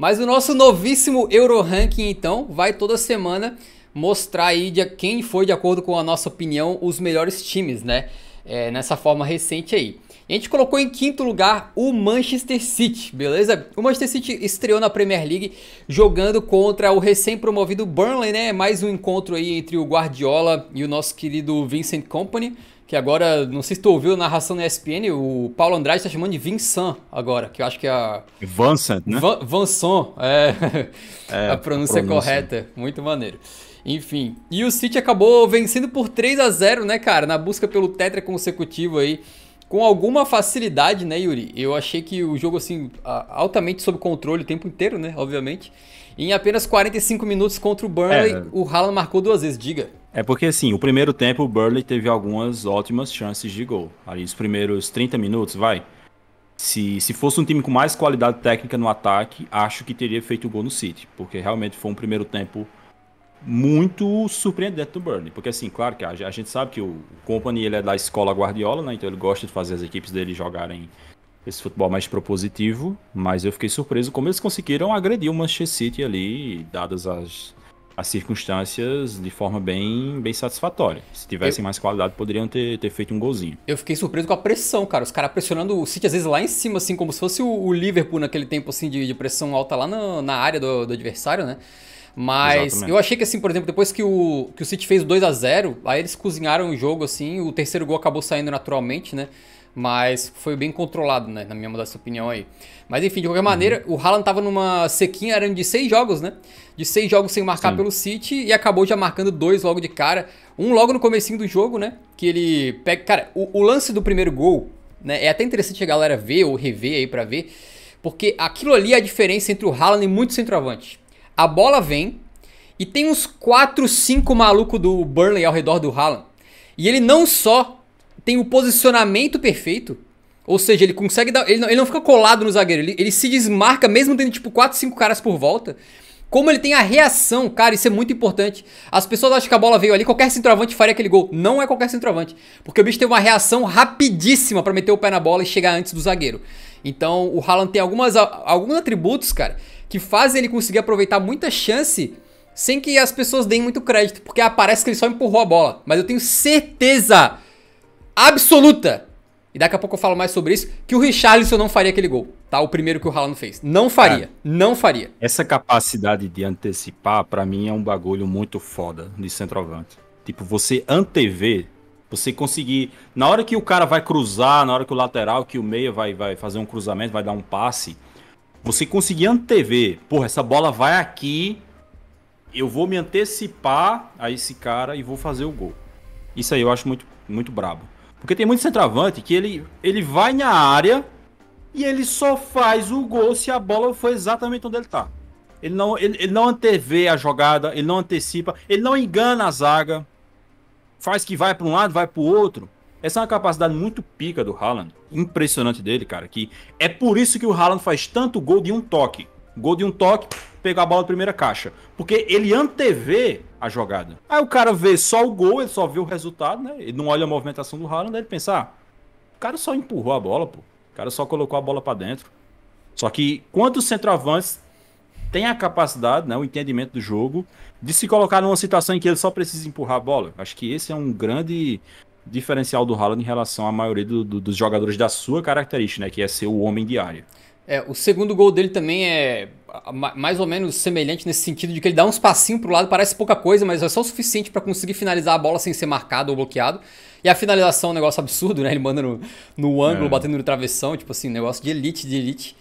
Mas o nosso novíssimo Euro Ranking, então, vai toda semana mostrar aí de quem foi, de acordo com a nossa opinião, os melhores times, né? É, nessa forma recente aí. a gente colocou em quinto lugar o Manchester City, beleza? O Manchester City estreou na Premier League jogando contra o recém-promovido Burnley, né? Mais um encontro aí entre o Guardiola e o nosso querido Vincent Company que agora, não sei se tu ouviu a narração na ESPN, o Paulo Andrade está chamando de Vincent agora, que eu acho que é a... Vincent, né? Van, Vanson, é, é a, pronúncia a pronúncia correta. Muito maneiro. Enfim, e o City acabou vencendo por 3 a 0 né, cara, na busca pelo tetra consecutivo aí, com alguma facilidade, né, Yuri? Eu achei que o jogo, assim, altamente sob controle o tempo inteiro, né, obviamente. Em apenas 45 minutos contra o Burnley, é. o Haaland marcou duas vezes, diga. É porque assim, o primeiro tempo o Burley teve algumas ótimas chances de gol. Ali os primeiros 30 minutos, vai. Se, se fosse um time com mais qualidade técnica no ataque, acho que teria feito o gol no City. Porque realmente foi um primeiro tempo muito surpreendente do Burnley. Porque assim, claro que a, a gente sabe que o Company ele é da escola Guardiola, né? Então ele gosta de fazer as equipes dele jogarem esse futebol mais propositivo. Mas eu fiquei surpreso como eles conseguiram agredir o Manchester City ali, dadas as as circunstâncias de forma bem, bem satisfatória. Se tivessem eu... mais qualidade, poderiam ter, ter feito um golzinho. Eu fiquei surpreso com a pressão, cara. Os caras pressionando o City, às vezes, lá em cima, assim, como se fosse o, Liverpool naquele tempo, assim, de, de pressão alta lá na, na área do, do adversário, né? Mas Exatamente. eu achei que, assim, por exemplo, depois que o, que o City fez 2 a 0 aí eles cozinharam o jogo, assim, o terceiro gol acabou saindo naturalmente, né? Mas foi bem controlado, né? Na minha mudança de opinião aí. Mas enfim, de qualquer maneira, uhum. o Haaland tava numa sequinha, era de seis jogos, né? De seis jogos sem marcar Sim. pelo City e acabou já marcando dois logo de cara. Um logo no comecinho do jogo, né? Que ele pega. Cara, o, o lance do primeiro gol, né? É até interessante a galera ver ou rever aí para ver. Porque aquilo ali é a diferença entre o Haaland e muito centroavante. A bola vem e tem uns 4, 5 malucos do Burnley ao redor do Haaland. E ele não só tem o posicionamento perfeito. Ou seja, ele consegue dar. Ele não, ele não fica colado no zagueiro. Ele, ele se desmarca mesmo tendo tipo 4, 5 caras por volta. Como ele tem a reação, cara, isso é muito importante. As pessoas acham que a bola veio ali, qualquer centroavante faria aquele gol. Não é qualquer centroavante. Porque o bicho tem uma reação rapidíssima para meter o pé na bola e chegar antes do zagueiro. Então o Haaland tem algumas, alguns atributos, cara, que fazem ele conseguir aproveitar muita chance sem que as pessoas deem muito crédito. Porque ah, parece que ele só empurrou a bola. Mas eu tenho certeza absoluta. E daqui a pouco eu falo mais sobre isso, que o Richarlison não faria aquele gol, tá? O primeiro que o Haaland fez. Não faria, é. não faria. Essa capacidade de antecipar, para mim, é um bagulho muito foda de centroavante. Tipo, você antever você conseguir, na hora que o cara vai cruzar, na hora que o lateral, que o meia vai, vai fazer um cruzamento, vai dar um passe, você conseguir antever, porra, essa bola vai aqui, eu vou me antecipar a esse cara e vou fazer o gol. Isso aí eu acho muito, muito brabo. Porque tem muito centroavante que ele, ele vai na área e ele só faz o gol se a bola foi exatamente onde ele tá. Ele não, ele, ele não antevê a jogada, ele não antecipa, ele não engana a zaga. Faz que vai para um lado, vai para o outro. Essa é uma capacidade muito pica do Haaland. Impressionante dele, cara. Que é por isso que o Haaland faz tanto gol de um toque. Gol de um toque, pegar a bola na primeira caixa. Porque ele antevê a jogada. Aí o cara vê só o gol, ele só vê o resultado, né? Ele não olha a movimentação do Haaland, ele pensa, ah, o cara só empurrou a bola, pô. O cara só colocou a bola para dentro. Só que quando os centroavantes tem a capacidade, né, o entendimento do jogo, de se colocar numa situação em que ele só precisa empurrar a bola, acho que esse é um grande diferencial do Haaland em relação à maioria do, do, dos jogadores da sua característica, né, que é ser o homem de área. É, o segundo gol dele também é mais ou menos semelhante nesse sentido de que ele dá uns passinhos pro lado, parece pouca coisa, mas é só o suficiente para conseguir finalizar a bola sem ser marcado ou bloqueado. E a finalização é um negócio absurdo, né? Ele manda no, no ângulo, é. batendo no travessão, tipo assim, negócio de elite, de elite.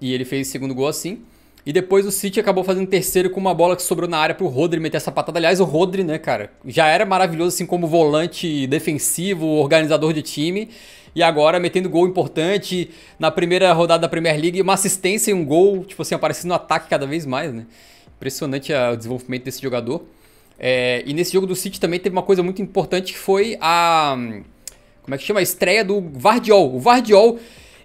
E ele fez o segundo gol assim. E depois o City acabou fazendo terceiro com uma bola que sobrou na área pro Rodri meter essa patada. Aliás, o Rodri, né, cara, já era maravilhoso assim como volante defensivo, organizador de time. E agora metendo gol importante na primeira rodada da Premier League, uma assistência e um gol, tipo assim, aparecendo no ataque cada vez mais, né? Impressionante ah, o desenvolvimento desse jogador. É, e nesse jogo do City também teve uma coisa muito importante que foi a. Como é que chama? A estreia do Vardiol. O Vardiol,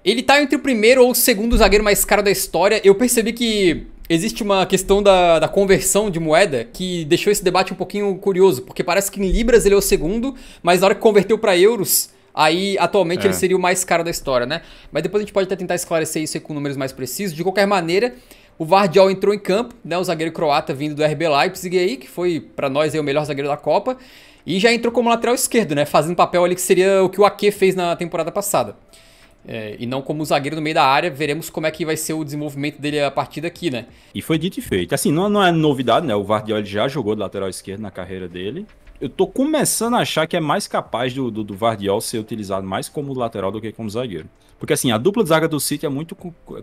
ele tá entre o primeiro ou o segundo zagueiro mais caro da história. Eu percebi que existe uma questão da, da, conversão de moeda que deixou esse debate um pouquinho curioso, porque parece que em libras ele é o segundo, mas na hora que converteu para euros, Aí, atualmente, é. ele seria o mais caro da história, né? Mas depois a gente pode até tentar esclarecer isso com números mais precisos. De qualquer maneira, o Vardial entrou em campo, né? O zagueiro croata vindo do RB Leipzig aí, que foi, para nós, aí, o melhor zagueiro da Copa. E já entrou como lateral esquerdo, né? Fazendo papel ali que seria o que o Ake fez na temporada passada. É, e não como zagueiro no meio da área, veremos como é que vai ser o desenvolvimento dele a partir daqui, né? E foi dito e feito. Assim, não, não é novidade, né? O Vardiol já jogou de lateral esquerdo na carreira dele eu tô começando a achar que é mais capaz do, do, do Vardiol ser utilizado mais como lateral do que como zagueiro. Porque assim, a dupla de zaga do City é muito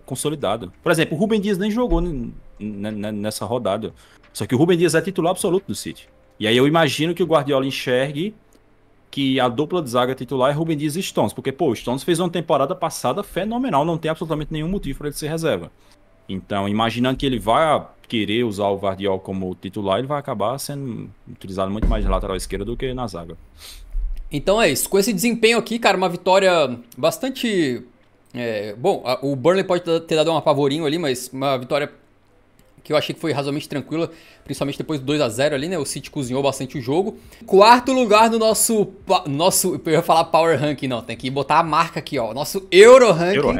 consolidada. Por exemplo, o Rubem Dias nem jogou nessa rodada. Só que o Rubem Dias é titular absoluto do City. E aí eu imagino que o Guardiola enxergue que a dupla de zaga titular é Rubem Dias e Stones. Porque, pô, o Stones fez uma temporada passada fenomenal, não tem absolutamente nenhum motivo para ele ser reserva. Então, imaginando que ele vai querer usar o Vardiol como titular, ele vai acabar sendo utilizado muito mais na lateral esquerda do que na zaga. Então é isso. Com esse desempenho aqui, cara, uma vitória bastante. É, bom, a, o Burnley pode ter dado um apavorinho ali, mas uma vitória que eu achei que foi razoavelmente tranquila, principalmente depois do 2 a 0 ali, né? O City cozinhou bastante o jogo. Quarto lugar no nosso nosso, eu ia falar power ranking, não, tem que botar a marca aqui, ó, nosso Euro Rank. Euro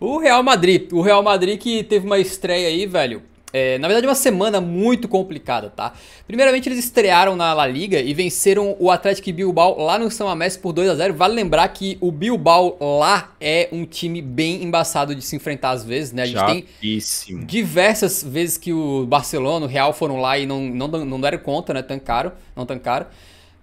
o Real Madrid. O Real Madrid que teve uma estreia aí, velho. É, na verdade, uma semana muito complicada, tá? Primeiramente, eles estrearam na La Liga e venceram o Atlético Bilbao lá no São Amés por 2 a 0 Vale lembrar que o Bilbao lá é um time bem embaçado de se enfrentar às vezes, né? A gente tem diversas vezes que o Barcelona, o Real foram lá e não, não, não deram conta, né? Tancaram, não tancaram.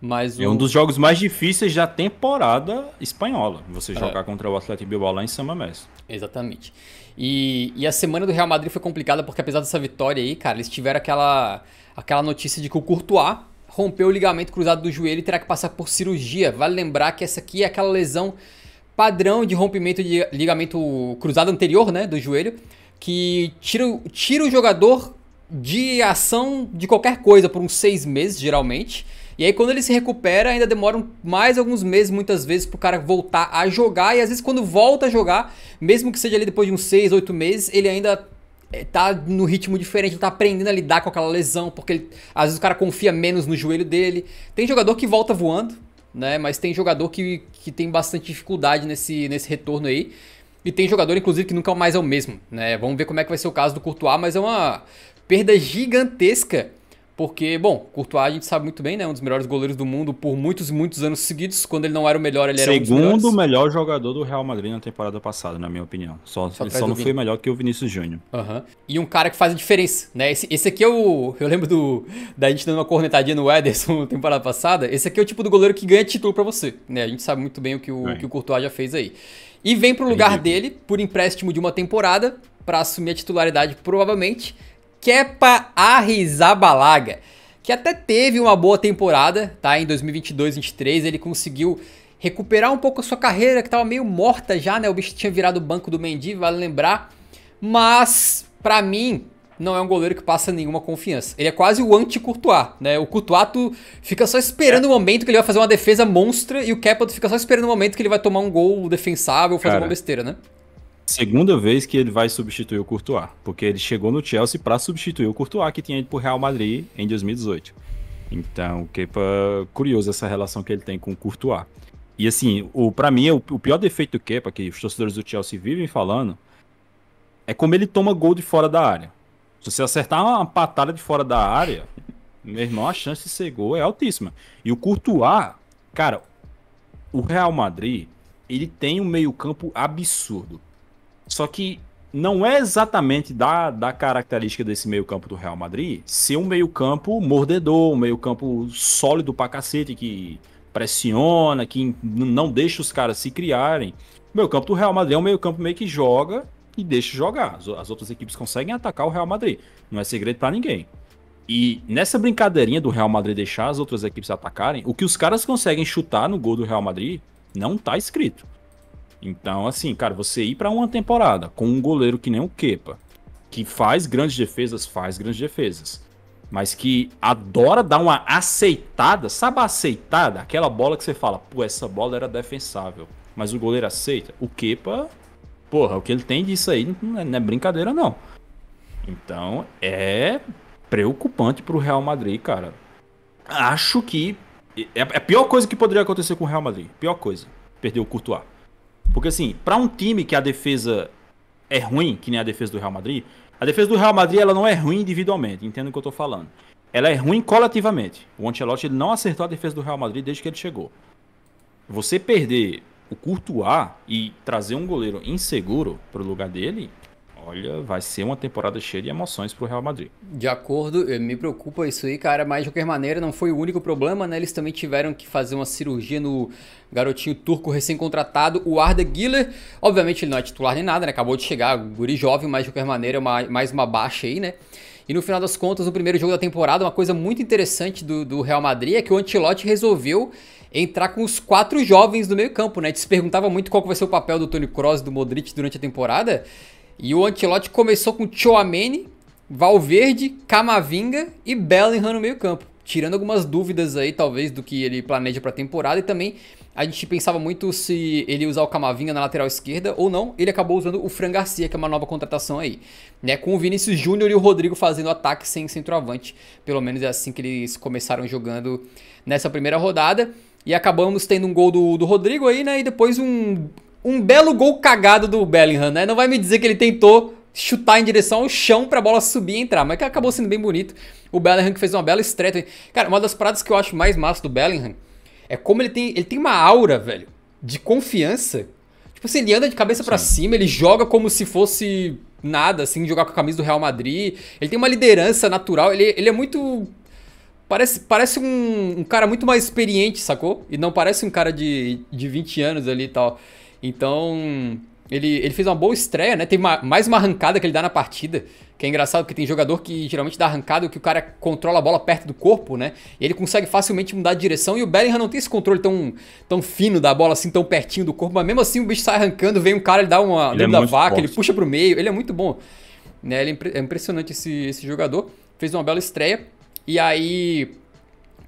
Mas É o... um dos jogos mais difíceis da temporada espanhola, você é. jogar contra o Atlético Bilbao lá em San Mamés. Exatamente. E, e, a semana do Real Madrid foi complicada porque apesar dessa vitória aí, cara, eles tiveram aquela, aquela notícia de que o Courtois rompeu o ligamento cruzado do joelho e terá que passar por cirurgia. Vale lembrar que essa aqui é aquela lesão padrão de rompimento de ligamento cruzado anterior, né, do joelho, que tira, tira o jogador de ação de qualquer coisa por uns seis meses, geralmente. E aí quando ele se recupera, ainda demoram mais alguns meses, muitas vezes, pro cara voltar a jogar. E às vezes quando volta a jogar, mesmo que seja ali depois de uns 6, 8 meses, ele ainda eh, tá no ritmo diferente, tá aprendendo a lidar com aquela lesão, porque ele, às vezes o cara confia menos no joelho dele. Tem jogador que volta voando, né? Mas tem jogador que, que tem bastante dificuldade nesse, nesse retorno aí. E tem jogador, inclusive, que nunca mais é o mesmo, né? Vamos ver como é que vai ser o caso do Courtois, mas é uma perda gigantesca porque, bom, Courtois a gente sabe muito bem, né? Um dos melhores goleiros do mundo por muitos e muitos anos seguidos. Quando ele não era o melhor, ele Segundo era Segundo melhor. dos melhor jogador do Real Madrid na temporada passada, na minha opinião. Só, só ele só não foi melhor que o Vinícius Júnior. Uhum. E um cara que faz a diferença, né? Esse, esse aqui é o... Eu lembro do, da gente dando uma cornetadinha no Ederson na temporada passada. Esse aqui é o tipo do goleiro que ganha título para você, né? A gente sabe muito bem o que o, é. que o Courtois já fez aí. E vem pro é lugar é. dele por empréstimo de uma temporada para assumir a titularidade, provavelmente Kepa Arrizabalaga, que até teve uma boa temporada, tá? Em 2022-23 ele conseguiu recuperar um pouco a sua carreira, que estava meio morta já, né? O bicho tinha virado o banco do Mendy, vale lembrar. Mas, para mim, não é um goleiro que passa nenhuma confiança. Ele é quase o anti-Courtois, né? O Courtois tu fica só esperando o momento que ele vai fazer uma defesa monstra e o Kepa tu fica só esperando o momento que ele vai tomar um gol defensável, fazer Cara, uma besteira, né? segunda vez que ele vai substituir o Courtois, porque ele chegou no Chelsea para substituir o Courtois que tinha ido para o Real Madrid em 2018. Então, Kepa, curioso essa relação que ele tem com o Courtois. E assim, o para mim o, o pior defeito do Kepa que os torcedores do Chelsea vivem falando é como ele toma gol de fora da área. Se você acertar uma patada de fora da área, meu irmão, a chance de ser gol é altíssima. E o Courtois, cara, o Real Madrid, ele tem um meio-campo absurdo. Só que não é exatamente da, da característica desse meio-campo do Real Madrid ser um meio-campo mordedor, um meio-campo sólido pra cacete, que pressiona, que não deixa os caras se criarem. O meio-campo do Real Madrid é um meio-campo meio que joga e deixa jogar. As, as outras equipes conseguem atacar o Real Madrid. Não é segredo para ninguém. E nessa brincadeirinha do Real Madrid deixar as outras equipes atacarem, o que os caras conseguem chutar no gol do Real Madrid não tá escrito. Então, assim, cara, você ir para uma temporada com um goleiro que nem o Kepa, que faz grandes defesas, faz grandes defesas, mas que adora dar uma aceitada, sabe a aceitada? Aquela bola que você fala, pô, essa bola era defensável, mas o goleiro aceita. O Kepa, porra, o que ele tem disso aí não é, não é brincadeira, não. Então, é preocupante pro Real Madrid, cara. Acho que é, é a pior coisa que poderia acontecer com o Real Madrid. Pior coisa. Perder o Courtois. Porque assim, para um time que a defesa é ruim, que nem a defesa do Real Madrid, a defesa do Real Madrid ela não é ruim individualmente, entendo o que eu tô falando. Ela é ruim coletivamente. O Ancelotti ele não acertou a defesa do Real Madrid desde que ele chegou. Você perder o Courtois e trazer um goleiro inseguro pro lugar dele Olha, vai ser uma temporada cheia de emoções para o Real Madrid. De acordo, me preocupa isso aí, cara, mas de qualquer maneira não foi o único problema, né? Eles também tiveram que fazer uma cirurgia no garotinho turco recém-contratado, o Arda Güler. Obviamente ele não é titular nem nada, né? Acabou de chegar, guri jovem, mas de qualquer maneira é uma, mais uma baixa aí, né? E no final das contas, no primeiro jogo da temporada, uma coisa muito interessante do, do Real Madrid é que o Antilote resolveu entrar com os quatro jovens do meio campo, né? A gente se perguntava muito qual vai ser o papel do Tony Kroos e do Modric durante a temporada. E o Antilote começou com Chouameni, Valverde, Camavinga e Bellingham no meio-campo. Tirando algumas dúvidas aí, talvez, do que ele planeja para a temporada. E também a gente pensava muito se ele usar o Camavinga na lateral esquerda ou não. Ele acabou usando o Fran Garcia, que é uma nova contratação aí. Né? Com o Vinícius Júnior e o Rodrigo fazendo ataque sem centroavante. Pelo menos é assim que eles começaram jogando nessa primeira rodada. E acabamos tendo um gol do, do Rodrigo aí, né? E depois um um belo gol cagado do Bellingham, né? Não vai me dizer que ele tentou chutar em direção ao chão pra bola subir e entrar, mas que acabou sendo bem bonito. O Bellingham que fez uma bela estreia. Cara, uma das paradas que eu acho mais massa do Bellingham é como ele tem, ele tem uma aura, velho, de confiança. Tipo assim, ele anda de cabeça para cima, ele joga como se fosse nada, assim, jogar com a camisa do Real Madrid. Ele tem uma liderança natural, ele, ele é muito Parece, parece um, um, cara muito mais experiente, sacou? E não parece um cara de, de 20 anos ali e tal. Então, ele, ele fez uma boa estreia, né? Tem uma, mais uma arrancada que ele dá na partida, que é engraçado porque tem jogador que geralmente dá arrancada que o cara controla a bola perto do corpo, né? E ele consegue facilmente mudar de direção e o Bellingham não tem esse controle tão, tão fino da bola assim, tão pertinho do corpo, mas mesmo assim o bicho sai arrancando, vem um cara, ele dá uma ele é da vaca, forte. ele puxa pro meio, ele é muito bom. Né? Ele é, impre é impressionante esse, esse jogador, fez uma bela estreia e aí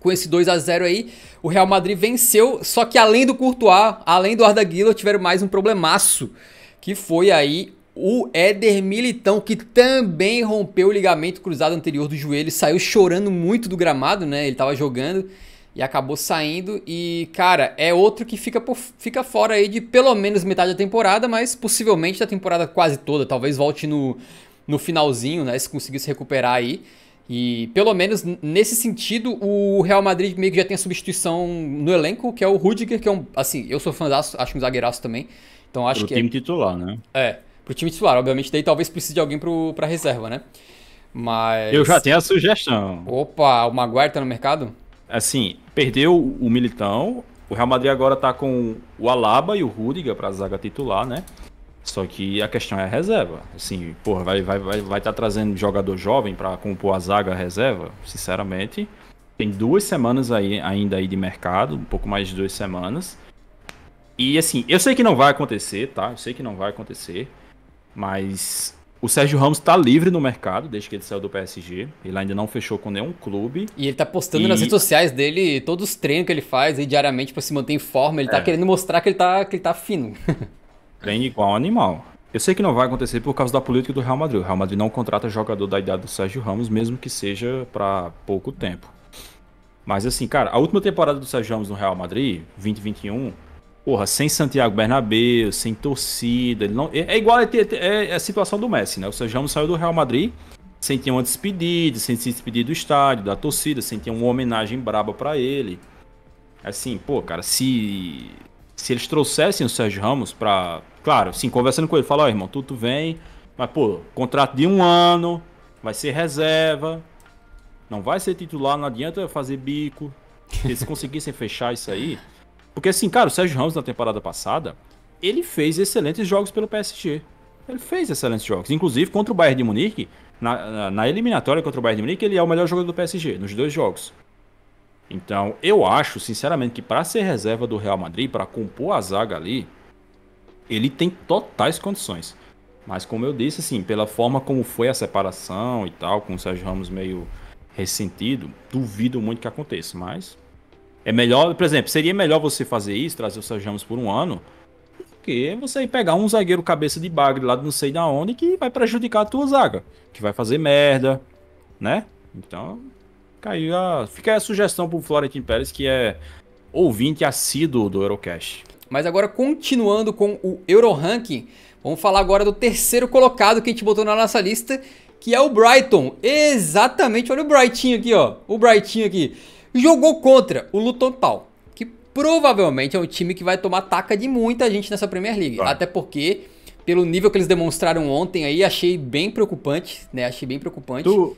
com esse 2 a 0 aí, o Real Madrid venceu, só que além do Courtois, além do Arda Guila, tiveram mais um problemaço, que foi aí o Éder Militão, que também rompeu o ligamento cruzado anterior do joelho, saiu chorando muito do gramado, né? Ele tava jogando e acabou saindo. E, cara, é outro que fica, por, fica fora aí de pelo menos metade da temporada, mas possivelmente da temporada quase toda. Talvez volte no, no finalzinho, né? Se conseguir se recuperar aí. E pelo menos nesse sentido, o Real Madrid meio que já tem a substituição no elenco, que é o Rudiger, que é um. Assim, eu sou fã daço acho um zagueiraço também. Então acho pro que. Pro é time é, titular, né? É, pro time titular. Obviamente, daí talvez precise de alguém pro, pra reserva, né? Mas. Eu já tenho a sugestão. Opa, o Maguire tá no mercado? Assim, perdeu o Militão. O Real Madrid agora tá com o Alaba e o Rudiger pra zaga titular, né? Só que a questão é a reserva. Assim, porra, vai vai vai vai estar tá trazendo jogador jovem para compor a zaga reserva, sinceramente. Tem duas semanas aí ainda aí de mercado, um pouco mais de duas semanas. E assim, eu sei que não vai acontecer, tá? Eu sei que não vai acontecer, mas o Sérgio Ramos tá livre no mercado desde que ele saiu do PSG. Ele ainda não fechou com nenhum clube. E ele tá postando e... nas redes sociais dele todos os treinos que ele faz aí diariamente para tipo, se manter em forma. Ele tá é. tá querendo mostrar que ele tá, que ele tá fino. Treine igual um animal. Eu sei que não vai acontecer por causa da política do Real Madrid. O Real Madrid não contrata jogador da idade do Sérgio Ramos, mesmo que seja para pouco tempo. Mas assim, cara, a última temporada do Sérgio Ramos no Real Madrid, 2021, porra, sem Santiago Bernabéu, sem torcida, ele não, é, é igual a, é, é a situação do Messi, né? O Sérgio Ramos saiu do Real Madrid sem ter uma despedida, sem se despedir do estádio, da torcida, sem ter uma homenagem braba para ele. Assim, pô, cara, se se eles trouxessem o Sérgio Ramos para. Claro, sim, conversando com ele, falar, ó, oh, irmão, tu, tu vem, mas, pô, contrato de um ano, vai ser reserva, não vai ser titular, não adianta fazer bico. Se eles conseguissem fechar isso aí. Porque, assim, cara, o Sérgio Ramos na temporada passada, ele fez excelentes jogos pelo PSG. Ele fez excelentes jogos. Inclusive, contra o Bayern de Munique, na, na, na eliminatória contra o Bayern de Munique, ele é o melhor jogador do PSG, nos dois jogos. Então, eu acho, sinceramente, que para ser reserva do Real Madrid, para compor a zaga ali, ele tem totais condições. Mas como eu disse, assim, pela forma como foi a separação e tal, com o Sérgio Ramos meio ressentido, duvido muito que aconteça, mas é melhor, por exemplo, seria melhor você fazer isso, trazer o Sérgio Ramos por um ano, do que você ir pegar um zagueiro cabeça de bagre lá de não sei da onde que vai prejudicar a tua zaga, que vai fazer merda, né? Então, Fica aí ah, a, fica aí a sugestão pro Florentin Pérez, que é ouvinte assíduo do Eurocast. Mas agora, continuando com o Euroranking, vamos falar agora do terceiro colocado que a gente botou na nossa lista, que é o Brighton. Exatamente, olha o Brightinho aqui, ó. O Brightinho aqui. Jogou contra o Luton Town, que provavelmente é um time que vai tomar taca de muita gente nessa Premier League. Até porque, pelo nível que eles demonstraram ontem aí, achei bem preocupante, né? Achei bem preocupante. Tu,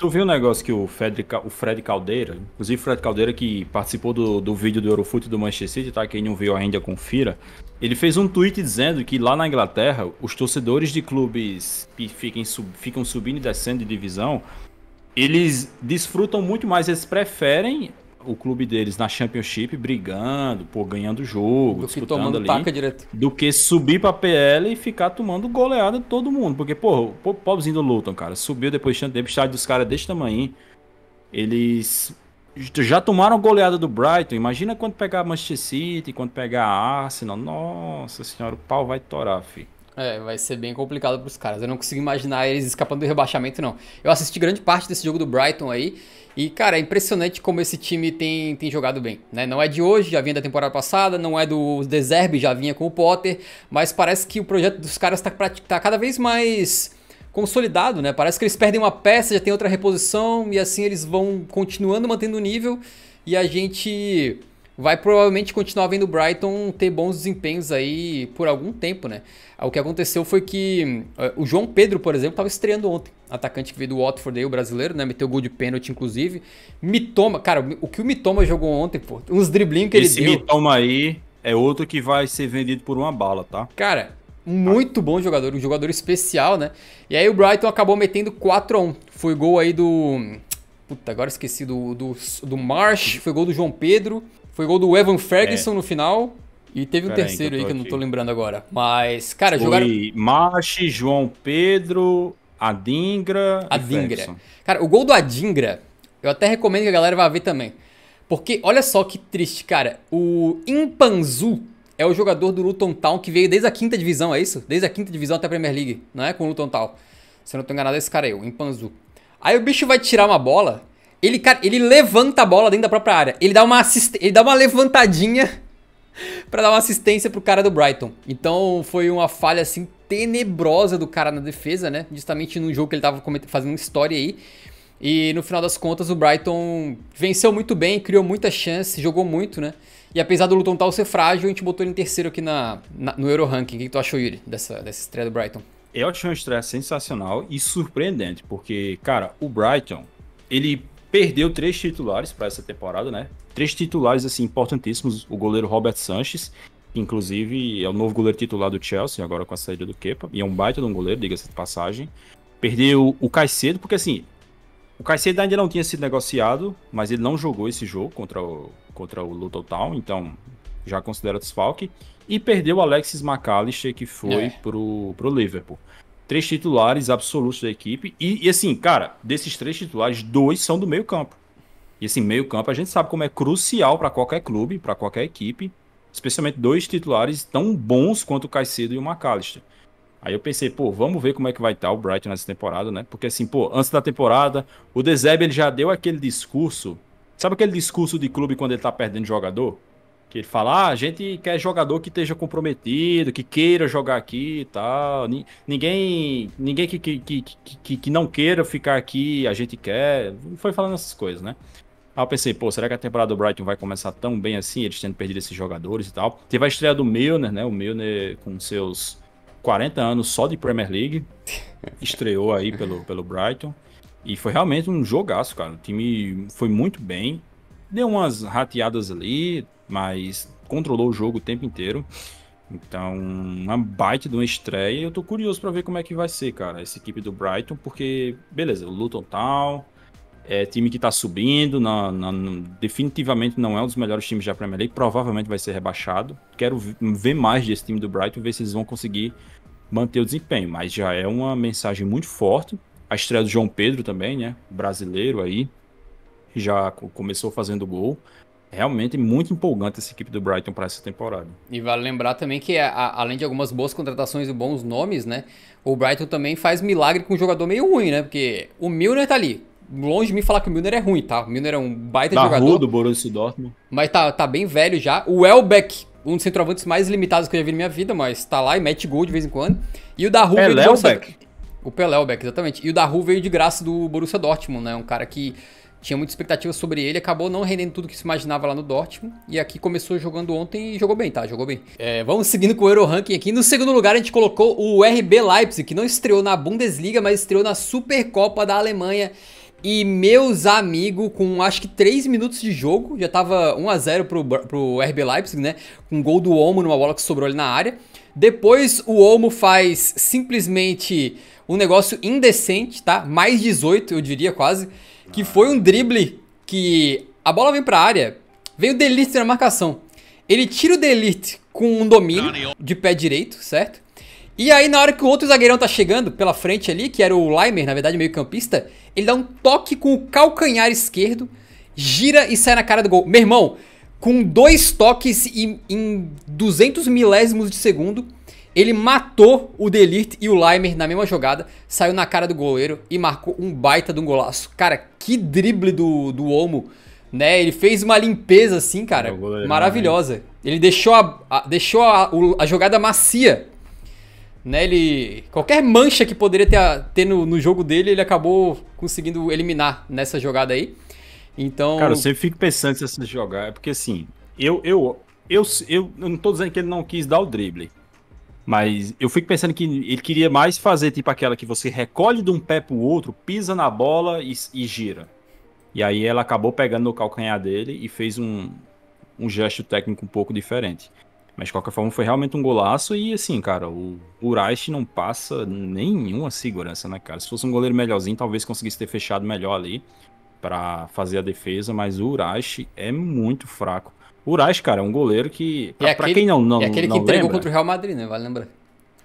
Tu viu o negócio que o Fred, o Fred Caldeira, inclusive o Fred Caldeira que participou do, do vídeo do Eurofute do Manchester City, tá? Quem não viu ainda, confira. Ele fez um tweet dizendo que lá na Inglaterra, os torcedores de clubes que fiquem, sub, ficam subindo e descendo de divisão, eles desfrutam muito mais, eles preferem o clube deles na Championship brigando, pô, ganhando jogo, do disputando ali, direto. do que subir pra PL e ficar tomando goleada de todo mundo. Porque, pô, o pobrezinho do Luton, cara, subiu depois de tanto tempo, estádio dos caras deste tamanho, eles já tomaram goleada do Brighton, imagina quando pegar Manchester City, quando pegar Arsenal, nossa senhora, o pau vai torar, filho. É, vai ser bem complicado para os caras. Eu não consigo imaginar eles escapando do rebaixamento, não. Eu assisti grande parte desse jogo do Brighton aí. E, cara, é impressionante como esse time tem, tem jogado bem. Né? Não é de hoje, já vinha da temporada passada, não é do Deserve, já vinha com o Potter. Mas parece que o projeto dos caras está tá cada vez mais consolidado, né? Parece que eles perdem uma peça, já tem outra reposição, e assim eles vão continuando mantendo o nível. E a gente vai provavelmente continuar vendo o Brighton ter bons desempenhos aí por algum tempo, né? O que aconteceu foi que eh, o João Pedro, por exemplo, estava estreando ontem. Atacante que veio do Watford aí, o brasileiro, né? Meteu gol de pênalti, inclusive. Mitoma, cara, o que o Mitoma jogou ontem, pô, uns driblinhos que Esse ele deu. Esse Mitoma aí é outro que vai ser vendido por uma bala, tá? Cara, muito bom jogador, um jogador especial, né? E aí o Brighton acabou metendo 4 x 1 Foi gol aí do. Puta, agora esqueci do, do, do Marsh, foi gol do João Pedro. Foi gol do Evan Ferguson é. no final. E teve um Pera terceiro aí que, aí que eu não tô lembrando agora. Mas, cara, Foi jogaram. Machi, João Pedro, Adingra. Adingra. Cara, o gol do Adingra, eu até recomendo que a galera vá ver também. Porque olha só que triste, cara. O Impanzu é o jogador do Luton Town que veio desde a quinta divisão, é isso? Desde a quinta divisão até a Premier League, não é? Com o Luton Town. Se eu não tô enganado, é esse cara aí, o Impanzu. Aí o bicho vai tirar uma bola ele, cara, ele levanta a bola dentro da própria área. Ele dá uma, ele dá uma levantadinha para dar uma assistência pro cara do Brighton. Então foi uma falha assim tenebrosa do cara na defesa, né? Justamente num jogo que ele tava fazendo história aí. E no final das contas o Brighton venceu muito bem, criou muita chance, jogou muito, né? E apesar do Luton tal ser frágil, a gente botou ele em terceiro aqui na, na no Euro Ranking. O que, que tu achou, Yuri, dessa, dessa estreia do Brighton? Eu achei uma estreia sensacional e surpreendente, porque, cara, o Brighton, ele perdeu três titulares para essa temporada, né? Três titulares assim importantíssimos, o goleiro Robert Sanches, que inclusive é o novo goleiro titular do Chelsea agora com a saída do Kepa, e é um baita de um goleiro, diga-se de passagem. Perdeu o Caicedo, porque assim, o Caicedo ainda não tinha sido negociado, mas ele não jogou esse jogo contra o contra o Luton Town, então já considera desfalque, e perdeu o Alexis McAllister, que foi é. pro, pro Liverpool três titulares absolutos da equipe. E, e, assim, cara, desses três titulares, dois são do meio campo. E assim, meio campo a gente sabe como é crucial para qualquer clube, para qualquer equipe, especialmente dois titulares tão bons quanto o Caicedo e o McAllister. Aí eu pensei, pô, vamos ver como é que vai estar tá o Brighton nessa temporada, né? Porque assim, pô, antes da temporada, o Dezeb ele já deu aquele discurso. Sabe aquele discurso de clube quando ele tá perdendo jogador? Que ele fala, ah, a gente quer jogador que esteja comprometido, que queira jogar aqui e tal. Ninguém, ninguém que, que, que, que, não queira ficar aqui, a gente quer. Foi falando essas coisas, né? Aí eu pensei, pô, será que a temporada do Brighton vai começar tão bem assim, eles tendo perdido esses jogadores e tal? Teve a estreia do Milner, né? O Milner com seus 40 anos só de Premier League, estreou aí pelo, pelo Brighton. E foi realmente um jogaço, cara. O time foi muito bem. Deu umas rateadas ali, mas controlou o jogo o tempo inteiro. Então, uma baita de uma estreia. Eu tô curioso para ver como é que vai ser, cara, essa equipe do Brighton, porque, beleza, o Luton tal tá, é time que tá subindo, na, na, definitivamente não é um dos melhores times da Premier League, provavelmente vai ser rebaixado. Quero ver mais desse time do Brighton, ver se eles vão conseguir manter o desempenho, mas já é uma mensagem muito forte. A estreia do João Pedro também, né, brasileiro aí, já começou fazendo gol realmente muito empolgante essa equipe do Brighton para essa temporada. E vale lembrar também que, a, além de algumas boas contratações e bons nomes, né? O Brighton também faz milagre com um jogador meio ruim, né? Porque o Milner tá ali. Longe de me falar que o Milner é ruim, tá? O Milner é um baita da jogador. do Borussia Dortmund. Mas tá, tá bem velho já. O Elbeck, um dos centroavantes mais limitados que eu já vi na minha vida, mas tá lá e mete gol de vez em quando. E o da Rua... Pelé Elbeck. É o Pelé Elbeck, é exatamente. E o da Rua veio de graça do Borussia Dortmund, né? Um cara que tinha muita expectativa sobre ele, acabou não rendendo tudo que se imaginava lá no Dortmund. E aqui começou jogando ontem e jogou bem, tá? Jogou bem. É, vamos seguindo com o Euro Ranking aqui. No segundo lugar, a gente colocou o RB Leipzig, que não estreou na Bundesliga, mas estreou na Supercopa da Alemanha. E meus amigos, com acho que 3 minutos de jogo, já tava 1 a 0 pro, pro RB Leipzig, né? Com gol do Olmo numa bola que sobrou ali na área. Depois o Olmo faz simplesmente um negócio indecente, tá? Mais 18, eu diria quase que foi um drible que a bola vem para a área, vem o Delite na marcação. Ele tira o Delite com um domínio de pé direito, certo? E aí, na hora que o outro zagueirão tá chegando pela frente ali, que era o Leimer, na verdade, meio-campista, ele dá um toque com o calcanhar esquerdo, gira e sai na cara do gol. Meu irmão, com dois toques em, em 200 milésimos de segundo, ele matou o Delirte e o Limer na mesma jogada, saiu na cara do goleiro e marcou um baita de um golaço. Cara, que drible do, do Olmo, né? Ele fez uma limpeza assim, cara, é, é maravilhosa. Né? Ele deixou, a, a deixou a, a, jogada macia, né? Ele, qualquer mancha que poderia ter, ter no, no jogo dele, ele acabou conseguindo eliminar nessa jogada aí. Então... Cara, eu sempre fico pensando se essa jogar, é porque assim, eu, eu, eu, eu, eu não tô dizendo que ele não quis dar o drible. Mas eu fico pensando que ele queria mais fazer tipo aquela que você recolhe de um pé pro outro, pisa na bola e, e gira. E aí ela acabou pegando no calcanhar dele e fez um, um gesto técnico um pouco diferente. Mas de qualquer forma foi realmente um golaço e assim, cara, o Uraishi não passa nenhuma segurança, né, cara? Se fosse um goleiro melhorzinho, talvez conseguisse ter fechado melhor ali para fazer a defesa, mas o Uraishi é muito fraco. Urais, cara, é um goleiro que. É pra, é aquele, pra quem não, não. É aquele que entregou lembra, contra o Real Madrid, né? Vale lembrar.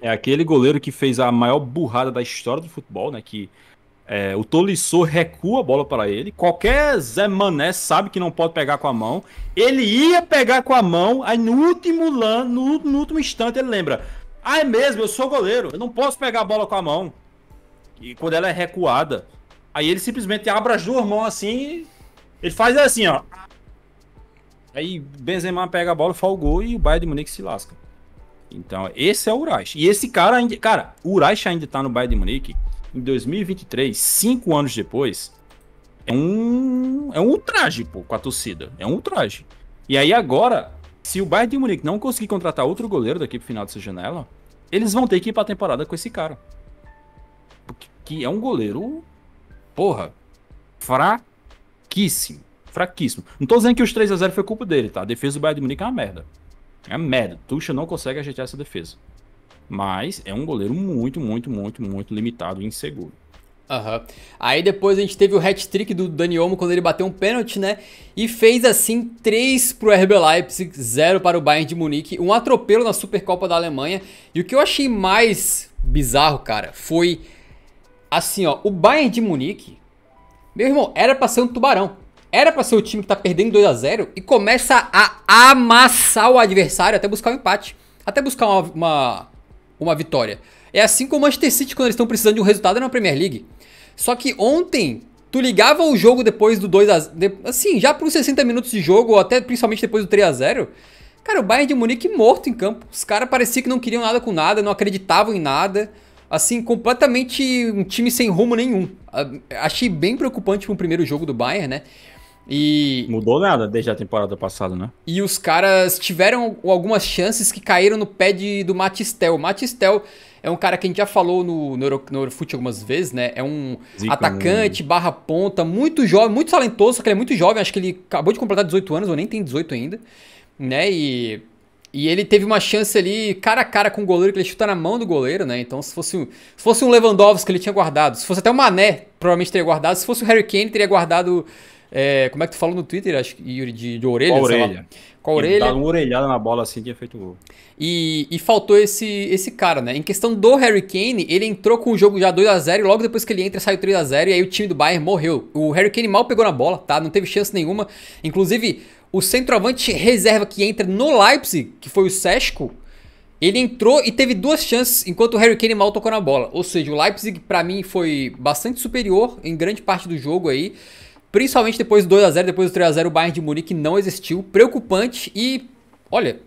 É aquele goleiro que fez a maior burrada da história do futebol, né? Que é, o Tolisso recua a bola para ele. Qualquer Zé Mané sabe que não pode pegar com a mão. Ele ia pegar com a mão, aí no último no, no, último instante, ele lembra. Ah, é mesmo, eu sou goleiro, eu não posso pegar a bola com a mão. E quando ela é recuada, aí ele simplesmente abre as duas mãos assim. Ele faz assim, ó. Aí Benzema pega a bola, faz o gol e o Bayern de Munique se lasca. Então, esse é o Urais. E esse cara ainda. Cara, o Urais ainda tá no Bayern de Munique em 2023, cinco anos depois. É um. É um ultraje, pô, com a torcida. É um ultraje. E aí agora, se o Bayern de Munique não conseguir contratar outro goleiro daqui pro final dessa janela, eles vão ter que ir pra temporada com esse cara. Que é um goleiro. Porra. Fraquíssimo fraquíssimo. Não tô dizendo que os 3 a 0 foi culpa dele, tá? A defesa do Bayern de Munique é uma merda. É uma merda. Tuxa não consegue ajeitar essa defesa. Mas é um goleiro muito, muito, muito, muito limitado e inseguro. Aham. Uhum. Aí depois a gente teve o hat-trick do Dani Olmo quando ele bateu um pênalti, né? E fez assim 3 pro RB Leipzig, 0 para o Bayern de Munique, um atropelo na Supercopa da Alemanha. E o que eu achei mais bizarro, cara, foi assim, ó, o Bayern de Munique, meu irmão, era pra ser um tubarão era para ser o time que tá perdendo 2 a 0 e começa a amassar o adversário até buscar um empate, até buscar uma, uma, uma, vitória. É assim como o Manchester City quando eles estão precisando de um resultado na Premier League. Só que ontem tu ligava o jogo depois do 2 a assim, já para 60 minutos de jogo ou até principalmente depois do 3 a 0, cara, o Bayern de Munique morto em campo. Os caras pareciam que não queriam nada com nada, não acreditavam em nada assim, completamente um time sem rumo nenhum. Ah, achei bem preocupante o primeiro jogo do Bayern, né? E... Mudou nada desde a temporada passada, né? E os caras tiveram algumas chances que caíram no pé de, do Matistel. O Matistel é um cara que a gente já falou no, no, no algumas vezes, né? É um Zico, atacante né? barra ponta, muito jovem, muito talentoso, só que ele é muito jovem, acho que ele acabou de completar 18 anos, ou nem tem 18 ainda, né? E, e ele teve uma chance ali cara a cara com o goleiro, que ele chuta na mão do goleiro, né? Então se fosse, se fosse um Lewandowski, ele tinha guardado. Se fosse até o Mané, provavelmente teria guardado. Se fosse o Harry Kane, teria guardado é, como é que tu falou no Twitter, acho que de, de orelha? Com a orelha. Com a orelha. Dá uma orelhada na bola assim, tinha feito gol. E, e faltou esse, esse cara, né? Em questão do Harry Kane, ele entrou com o jogo já 2 a 0 e logo depois que ele entra saiu 3 a 0 e aí o time do Bayern morreu. O Harry Kane mal pegou na bola, tá? Não teve chance nenhuma. Inclusive, o centroavante reserva que entra no Leipzig, que foi o Sesco, ele entrou e teve duas chances enquanto o Harry Kane mal tocou na bola. Ou seja, o Leipzig para mim foi bastante superior em grande parte do jogo aí. Principalmente depois do 2x0, depois do 3x0, o Bayern de Munique não existiu. Preocupante e, olha,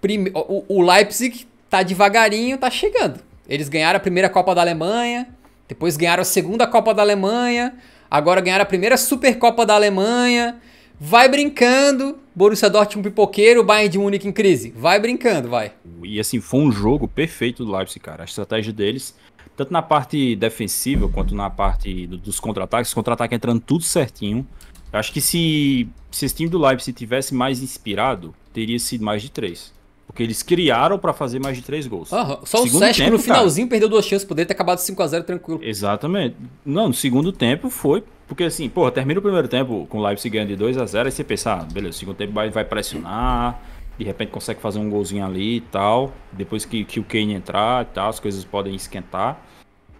prime... o, Leipzig tá devagarinho, tá chegando. Eles ganharam a primeira Copa da Alemanha, depois ganharam a segunda Copa da Alemanha, agora ganharam a primeira Supercopa da Alemanha. Vai brincando, Borussia Dortmund pipoqueiro, Bayern de Munique em crise. Vai brincando, vai. E assim, foi um jogo perfeito do Leipzig, cara. A estratégia deles tanto na parte defensiva quanto na parte do, dos contra-ataques, contra-ataque entrando tudo certinho. Eu acho que se, se esse time do Leipzig tivesse mais inspirado, teria sido mais de três. Porque eles criaram para fazer mais de três gols. Só segundo o Sesc tempo, no finalzinho cara, perdeu duas chances, poderia ter acabado 5 a 0 tranquilo. Exatamente. Não, no segundo tempo foi. Porque assim, porra, termina o primeiro tempo com o Leipzig ganhando de 2 a 0 aí você pensa, ah, beleza, o segundo tempo vai, vai pressionar de repente consegue fazer um golzinho ali e tal. Depois que, que o Kane entrar e tal, as coisas podem esquentar.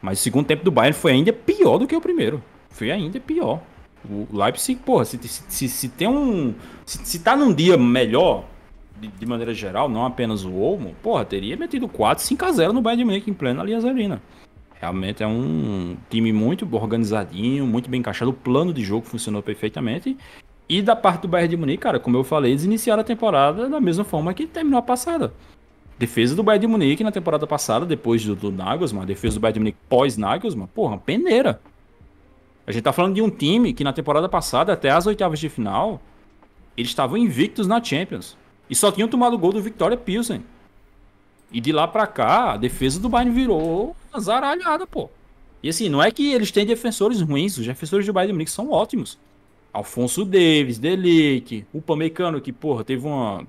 Mas o segundo tempo do Bayern foi ainda pior do que o primeiro. Foi ainda pior. O Leipzig, porra, se, se, se, se tem um. Se, se tá num dia melhor, de, de, maneira geral, não apenas o Olmo, porra, teria metido 4, 5 a 0 no Bayern de Munique em plena Alianza Realmente é um time muito organizadinho, muito bem encaixado. O plano de jogo funcionou perfeitamente. E da parte do Bayern de Munique, cara, como eu falei, eles iniciaram a temporada da mesma forma que terminou a passada. Defesa do Bayern de Munique na temporada passada, depois do, do Nagelsmann, defesa do Bayern de Munique pós-Nagelsmann, porra, peneira. A gente tá falando de um time que na temporada passada, até as oitavas de final, eles estavam invictos na Champions. E só tinham tomado o gol do Victoria Pilsen. E de lá pra cá, a defesa do Bayern virou uma zaralhada, pô. E assim, não é que eles têm defensores ruins, os defensores do Bayern de Munique são ótimos. Alfonso Davis, Delic, o Pamecano, que, porra, teve uma,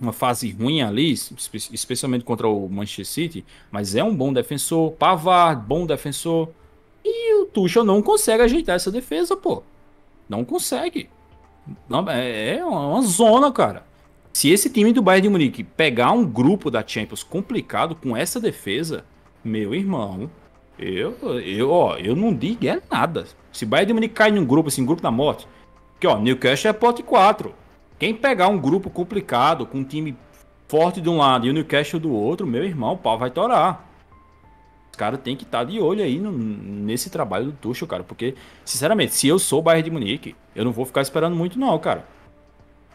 uma fase ruim ali, especialmente contra o Manchester City, mas é um bom defensor. Pavard, bom defensor. E o Tuchel não consegue ajeitar essa defesa, pô. Não consegue. Não, é, é uma zona, cara. Se esse time do Bayern de Munique pegar um grupo da Champions complicado com essa defesa, meu irmão, eu, eu, ó, eu não digo é nada. Se Bayern de Munique cair num grupo, assim, grupo da morte, que ó, Newcastle é pote 4. Quem pegar um grupo complicado, com um time forte de um lado e o Newcastle do outro, meu irmão, o pau vai torar. Os caras têm que estar tá de olho aí no, nesse trabalho do Tuchel, cara. Porque, sinceramente, se eu sou o Bayern de Munique, eu não vou ficar esperando muito não, cara.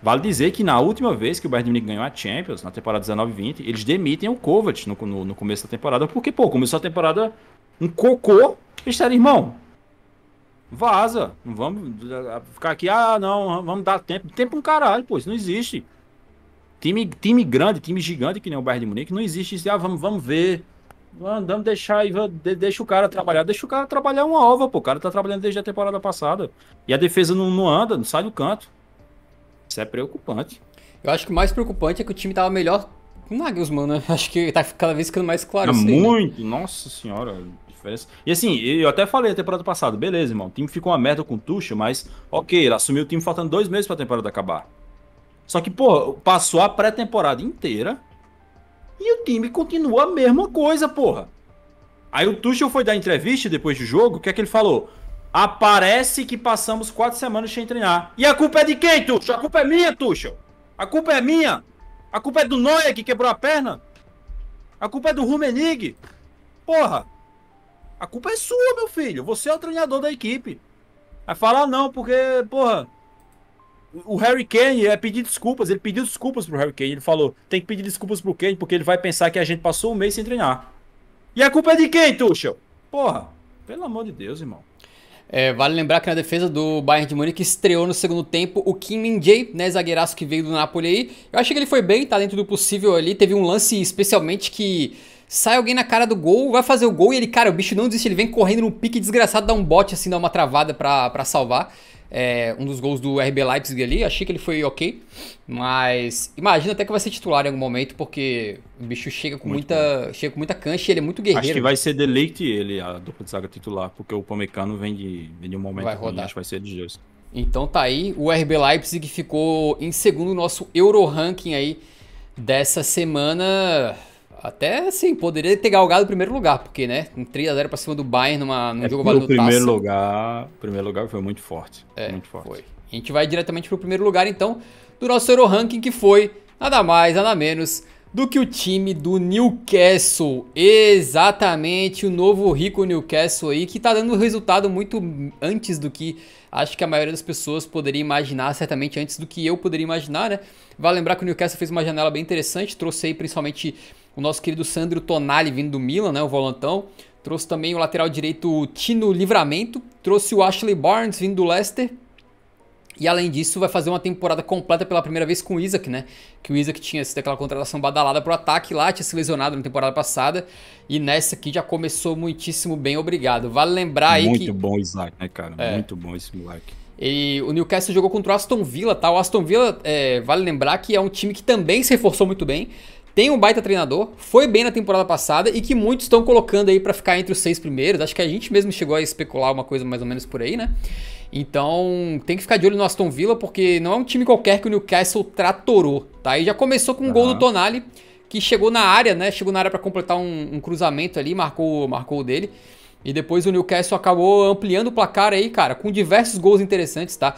Vale dizer que na última vez que o Bayern de Munique ganhou a Champions, na temporada 19-20, eles demitem o Kovac no, no, no, começo da temporada, porque, pô, começou a temporada um cocô, Pistério, irmão, vaza, não vamos ficar aqui, ah, não, vamos dar tempo. Tempo um caralho, pô, isso não existe. Time, time grande, time gigante, que nem o Bayern de Munique, não existe isso, ah, vamos, vamos ver. Vamos deixar aí, deixa o cara trabalhar. Deixa o cara trabalhar uma ova, pô. O cara tá trabalhando desde a temporada passada. E a defesa não, não anda, não sai do canto. Isso é preocupante. Eu acho que o mais preocupante é que o time tava melhor com o Nagelsmann, né? Acho que tá cada vez ficando mais claro é isso aí, né? Muito, né? nossa senhora diferença. E assim, eu até falei a temporada passada, beleza, irmão. O time ficou uma merda com o Tuchel, mas ok, ele assumiu o time faltando dois meses pra temporada acabar. Só que, pô, passou a pré-temporada inteira e o time continua a mesma coisa, porra. Aí o Tuchel foi dar entrevista depois do jogo, o que é que ele falou? Aparece que passamos quatro semanas sem treinar. E a culpa é de quem, Tuchel? A culpa é minha, Tuchel. A culpa é minha. A culpa é do Noia que quebrou a perna. A culpa é do Rumenig. Porra. A culpa é sua, meu filho. Você é o treinador da equipe. Aí fala, ah, não, porque, porra, o Harry Kane é pedir desculpas. Ele pediu desculpas pro Harry Kane. Ele falou, tem que pedir desculpas pro Kane, porque ele vai pensar que a gente passou um mês sem treinar. E a culpa é de quem, Tuchel? Porra, pelo amor de Deus, irmão. É, vale lembrar que na defesa do Bayern de Munique estreou no segundo tempo o Kim Min-jae, né, zagueiraço que veio do Napoli aí. Eu achei que ele foi bem, tá dentro do possível ali. Teve um lance especialmente que Sai alguém na cara do gol, vai fazer o gol e ele, cara, o bicho não desiste, ele vem correndo no pique desgraçado, dá um bote assim, dá uma travada para salvar. É, um dos gols do RB Leipzig ali, achei que ele foi ok, mas imagina até que vai ser titular em algum momento, porque o bicho chega com muita chega com muita cancha e ele é muito guerreiro. Acho que vai ser Deleite ele, a dupla de zaga titular, porque o Pomecano vem de, vem de um momento vai rodar. acho que vai ser de Deus. Então tá aí, o RB Leipzig ficou em segundo no nosso Euro Ranking aí dessa semana. Até assim, poderia ter galgado o primeiro lugar, porque, né? Um 3x0 pra cima do Bayern numa, num é jogo valendo primeiro taça. lugar, primeiro lugar foi muito forte. É, muito forte. Foi. A gente vai diretamente pro primeiro lugar, então, do nosso Euro Ranking, que foi nada mais, nada menos do que o time do Newcastle. Exatamente, o novo rico Newcastle aí, que tá dando um resultado muito antes do que acho que a maioria das pessoas poderia imaginar, certamente antes do que eu poderia imaginar, né? Vale lembrar que o Newcastle fez uma janela bem interessante, trouxe aí principalmente o nosso querido Sandro Tonali vindo do Milan, né, o volantão. Trouxe também o lateral direito Tino Livramento, trouxe o Ashley Barnes vindo do Leicester. E além disso, vai fazer uma temporada completa pela primeira vez com o Isaac, né? Que o Isaac tinha sido aquela contratação badalada pro ataque lá, tinha se lesionado na temporada passada. E nessa aqui já começou muitíssimo bem, obrigado. Vale lembrar aí Muito que... bom Isaac, né, cara? É. Muito bom esse moleque. E o Newcastle jogou contra o Aston Villa, tá? O Aston Villa, é, vale lembrar que é um time que também se reforçou muito bem tem um baita treinador, foi bem na temporada passada e que muitos estão colocando aí para ficar entre os seis primeiros. Acho que a gente mesmo chegou a especular uma coisa mais ou menos por aí, né? Então tem que ficar de olho no Aston Villa, porque não é um time qualquer que o Newcastle tratorou, tá? E já começou com um uhum. gol do Tonali, que chegou na área, né? Chegou na área para completar um, um, cruzamento ali, marcou, marcou o dele. E depois o Newcastle acabou ampliando o placar aí, cara, com diversos gols interessantes, tá?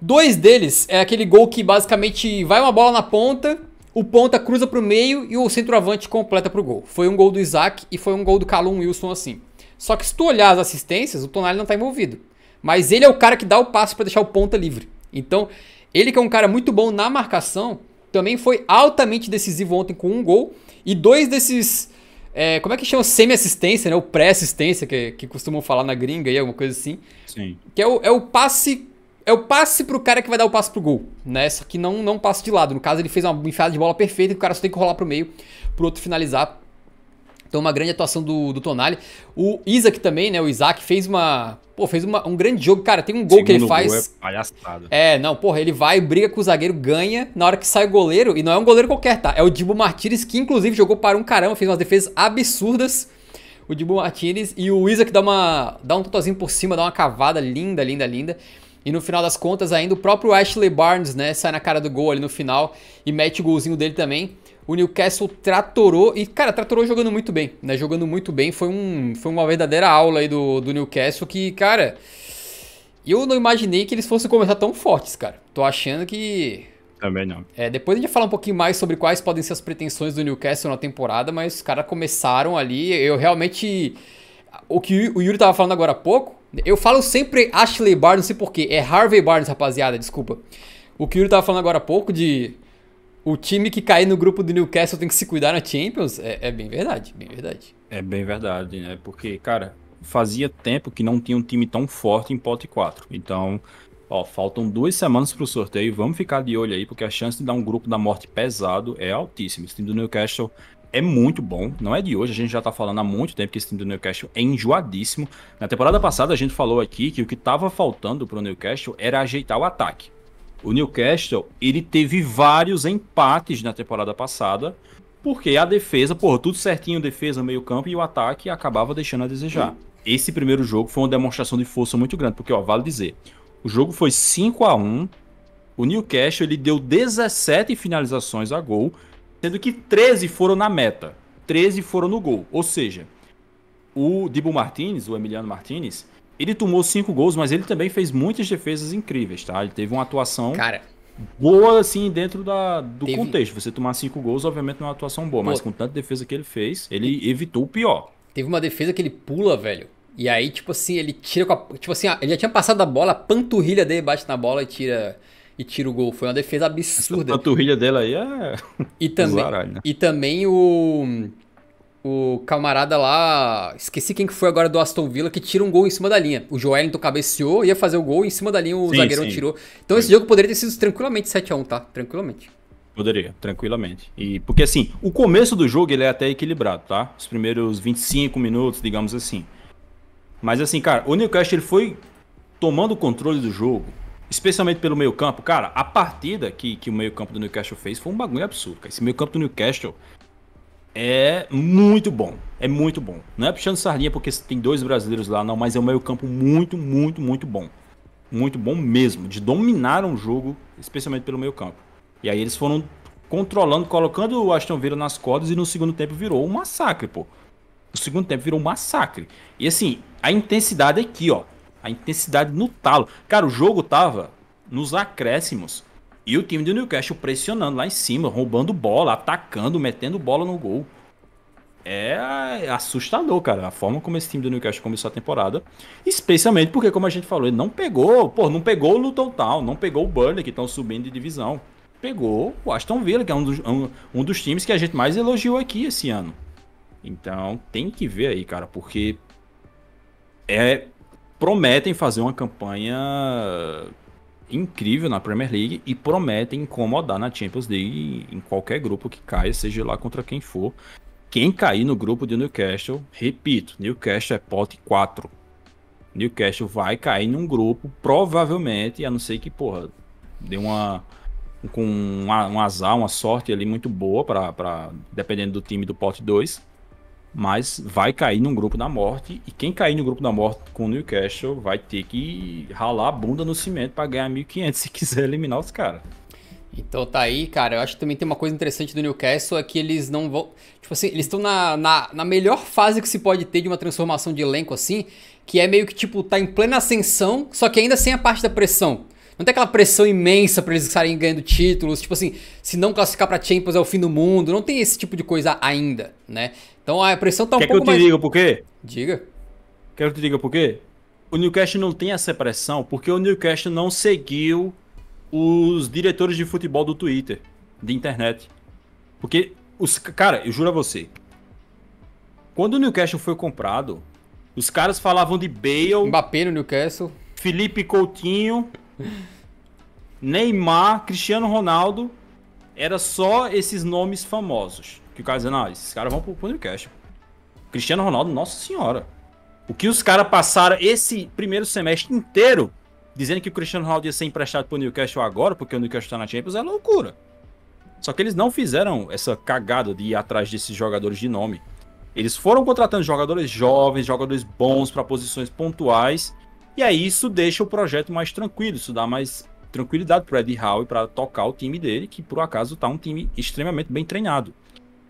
Dois deles é aquele gol que basicamente vai uma bola na ponta o ponta cruza para o meio e o centroavante completa para o gol. Foi um gol do Isaac e foi um gol do Calum Wilson assim. Só que se tu olhar as assistências, o Tonali não está envolvido. Mas ele é o cara que dá o passo para deixar o ponta livre. Então, ele que é um cara muito bom na marcação, também foi altamente decisivo ontem com um gol e dois desses... É, como é que chama? Semi-assistência, né? O pré-assistência, que, que costumam falar na gringa aí, alguma coisa assim. Sim. Que é o, é o passe é o passe pro cara que vai dar o passe pro gol, né? Só que não, não passa de lado. No caso, ele fez uma enfiada de bola perfeita e o cara só tem que rolar pro meio pro outro finalizar. Então, uma grande atuação do, do Tonali. O Isaac também, né? O Isaac fez uma. Pô, fez uma, um grande jogo. Cara, tem um gol Segundo que ele faz. é, palhaçado. é, não, porra, ele vai, briga com o zagueiro, ganha. Na hora que sai o goleiro, e não é um goleiro qualquer, tá? É o Dibu Martínez, que inclusive jogou para um caramba, fez umas defesas absurdas o Dibu Martínez. e o Isaac dá, uma, dá um totozinho por cima, dá uma cavada linda, linda, linda. E no final das contas, ainda o próprio Ashley Barnes, né, sai na cara do gol ali no final e mete o golzinho dele também. O Newcastle tratorou e, cara, tratorou jogando muito bem, né? Jogando muito bem. Foi, um, foi uma verdadeira aula aí do, do Newcastle que, cara, eu não imaginei que eles fossem começar tão fortes, cara. Tô achando que. Também não. É, depois a gente vai falar um pouquinho mais sobre quais podem ser as pretensões do Newcastle na temporada, mas os caras começaram ali. Eu realmente. O que o Yuri tava falando agora há pouco, eu falo sempre Ashley Barnes, não sei porquê. É Harvey Barnes, rapaziada, desculpa. O que o tava falando agora há pouco de o time que cair no grupo do Newcastle tem que se cuidar na Champions, é, é bem verdade, bem verdade. É bem verdade, né? Porque, cara, fazia tempo que não tinha um time tão forte em pote 4. Então, ó, faltam duas semanas pro sorteio, vamos ficar de olho aí, porque a chance de dar um grupo da morte pesado é altíssima. Esse time do Newcastle é muito bom, não é de hoje, a gente já tá falando há muito tempo que esse time do Newcastle é enjoadíssimo. Na temporada passada a gente falou aqui que o que tava faltando pro Newcastle era ajeitar o ataque. O Newcastle, ele teve vários empates na temporada passada, porque a defesa, pô, tudo certinho, defesa, meio campo e o ataque acabava deixando a desejar. Esse primeiro jogo foi uma demonstração de força muito grande, porque, ó, vale dizer, o jogo foi 5 a 1 o Newcastle ele deu 17 finalizações a gol sendo que 13 foram na meta, 13 foram no gol. Ou seja, o Dibu Martinez, o Emiliano Martinez, ele tomou cinco gols, mas ele também fez muitas defesas incríveis, tá? Ele teve uma atuação Cara, boa, assim, dentro da, do teve... contexto. Você tomar cinco gols, obviamente, não é uma atuação boa, Pô, mas com tanta defesa que ele fez, ele evitou o pior. Teve uma defesa que ele pula, velho. E aí, tipo assim, ele tira com a. Tipo assim, ele já tinha passado a bola, a panturrilha dele bate na bola e tira e tira o gol. Foi uma defesa absurda. A panturrilha dela aí é. E também, Zaralho. Né? e também o. O camarada lá. Esqueci quem que foi agora do Aston Villa que tira um gol em cima da linha. O Joelinton cabeceou, ia fazer o gol e em cima da linha o sim, zagueirão sim. tirou. Então sim. esse jogo poderia ter sido tranquilamente 7x1, tá? Tranquilamente. Poderia, tranquilamente. E porque assim, o começo do jogo ele é até equilibrado, tá? Os primeiros 25 minutos, digamos assim. Mas assim, cara, o Newcastle ele foi tomando o controle do jogo, especialmente pelo meio campo, cara, a partida que, que o meio campo do Newcastle fez foi um bagulho absurdo, cara. Esse meio campo do Newcastle é muito bom, é muito bom. Não é puxando sardinha porque tem dois brasileiros lá, não, mas é um meio campo muito, muito, muito bom. Muito bom mesmo, de dominar um jogo, especialmente pelo meio campo. E aí eles foram controlando, colocando o Aston Villa nas cordas e no segundo tempo virou um massacre, pô. No segundo tempo virou um massacre. E assim, a intensidade é aqui, ó a intensidade no talo. Cara, o jogo tava nos acréscimos. E o time do Newcastle pressionando lá em cima, roubando bola, atacando, metendo bola no gol. É assustador, cara, a forma como esse time do Newcastle começou a temporada. Especialmente porque, como a gente falou, ele não pegou, pô, não pegou o Luton Town, não pegou o Burnley, que estão subindo de divisão. Pegou o Aston Villa, que é um dos, um, um dos times que a gente mais elogiou aqui esse ano. Então, tem que ver aí, cara, porque é prometem fazer uma campanha incrível na Premier League e prometem incomodar na Champions League em qualquer grupo que caia, seja lá contra quem for. Quem cair no grupo de Newcastle, repito, Newcastle é pote 4. Newcastle vai cair num grupo, provavelmente, a não ser que, porra, dê uma. com um azar, uma sorte ali muito boa, para dependendo do time do pote 2 mas vai cair num grupo da morte. E quem cair no grupo da morte com o Newcastle vai ter que ralar a bunda no cimento para ganhar 1.500 se quiser eliminar os caras. Então tá aí, cara. Eu acho que também tem uma coisa interessante do Newcastle é que eles não vão. Tipo assim, eles estão na, na, na, melhor fase que se pode ter de uma transformação de elenco assim, que é meio que tipo, tá em plena ascensão, só que ainda sem a parte da pressão. Não tem aquela pressão imensa para eles estarem ganhando títulos, tipo assim, se não classificar para Champions é o fim do mundo, não tem esse tipo de coisa ainda, né? Então a pressão tá um Quer pouco mais... Quer que eu te mais... diga por quê? Diga. Quer que eu te diga por quê? O Newcastle não tem essa pressão porque o Newcastle não seguiu os diretores de futebol do Twitter, de internet. Porque os cara, eu juro a você. Quando o Newcastle foi comprado, os caras falavam de Bale, Mbappé no Newcastle, Felipe Coutinho, Neymar, Cristiano Ronaldo, era só esses nomes famosos. Que o cara dizendo, ah, esses caras vão pro podcast. Cristiano Ronaldo, nossa senhora. O que os caras passaram esse primeiro semestre inteiro dizendo que o Cristiano Ronaldo ia ser emprestado pro Newcastle agora, porque o Newcastle tá na Champions, é loucura. Só que eles não fizeram essa cagada de ir atrás desses jogadores de nome. Eles foram contratando jogadores jovens, jogadores bons para posições pontuais, e aí isso deixa o projeto mais tranquilo, isso dá mais tranquilidade pro Eddie Howe para tocar o time dele, que por acaso tá um time extremamente bem treinado.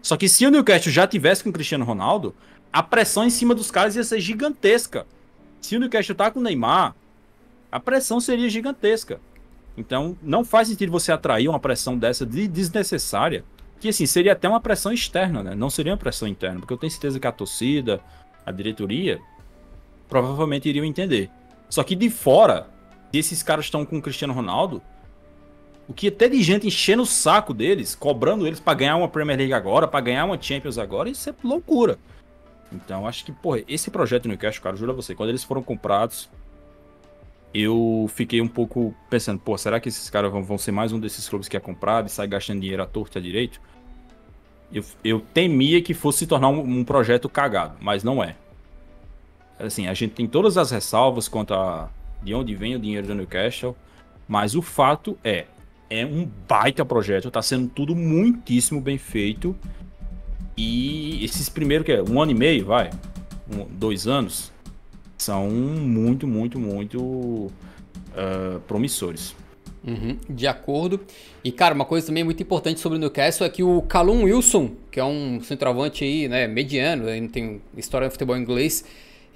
Só que se o Newcastle já tivesse com o Cristiano Ronaldo, a pressão em cima dos caras ia ser gigantesca. Se o Newcastle tá com o Neymar, a pressão seria gigantesca. Então, não faz sentido você atrair uma pressão dessa de desnecessária, que assim, seria até uma pressão externa, né? Não seria uma pressão interna, porque eu tenho certeza que a torcida, a diretoria, provavelmente iriam entender. Só que de fora, se esses caras estão com o Cristiano Ronaldo, o que até de gente enchendo o saco deles, cobrando eles para ganhar uma Premier League agora, para ganhar uma Champions agora, isso é loucura. Então acho que, porra, esse projeto Newcastle cash, cara, juro a você, quando eles foram comprados, eu fiquei um pouco pensando, pô, será que esses caras vão, vão ser mais um desses clubes que é comprado e sai gastando dinheiro à torta direito? Eu, eu temia que fosse se tornar um, um projeto cagado, mas não é. Assim, a gente tem todas as ressalvas quanto a de onde vem o dinheiro do Newcastle, mas o fato é, é um baita projeto, tá sendo tudo muitíssimo bem feito. E esses primeiros, que é um ano e meio, vai, um, dois anos, são muito, muito, muito uh, promissores. Uhum, de acordo. E, cara, uma coisa também muito importante sobre o Newcastle é que o Calum Wilson, que é um centroavante aí, né, mediano, não tem história de futebol inglês,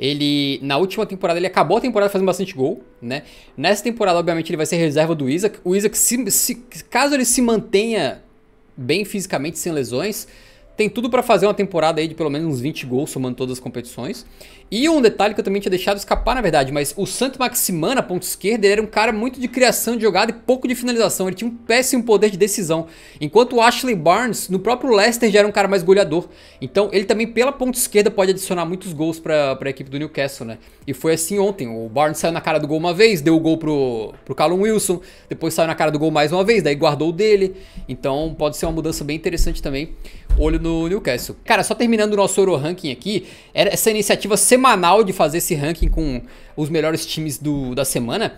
ele, na última temporada, ele acabou a temporada fazendo bastante gol, né? Nessa temporada, obviamente, ele vai ser reserva do Isaac. O Isaac, se, se, caso ele se mantenha bem fisicamente, sem lesões, tem tudo para fazer uma temporada aí de pelo menos uns 20 gols, somando todas as competições. E um detalhe que eu também tinha deixado escapar, na verdade, mas o Santo maximana ponto esquerdo, esquerda, ele era um cara muito de criação de jogada e pouco de finalização. Ele tinha um péssimo poder de decisão. Enquanto o Ashley Barnes, no próprio Leicester, já era um cara mais goleador. Então, ele também, pela ponta esquerda, pode adicionar muitos gols para a equipe do Newcastle, né? E foi assim ontem. O Barnes saiu na cara do gol uma vez, deu o gol pro, pro Callum Wilson, depois saiu na cara do gol mais uma vez, daí guardou o dele. Então, pode ser uma mudança bem interessante também olho no Newcastle. Cara, só terminando o nosso Euro Ranking aqui, essa iniciativa semanal de fazer esse ranking com os melhores times do, da semana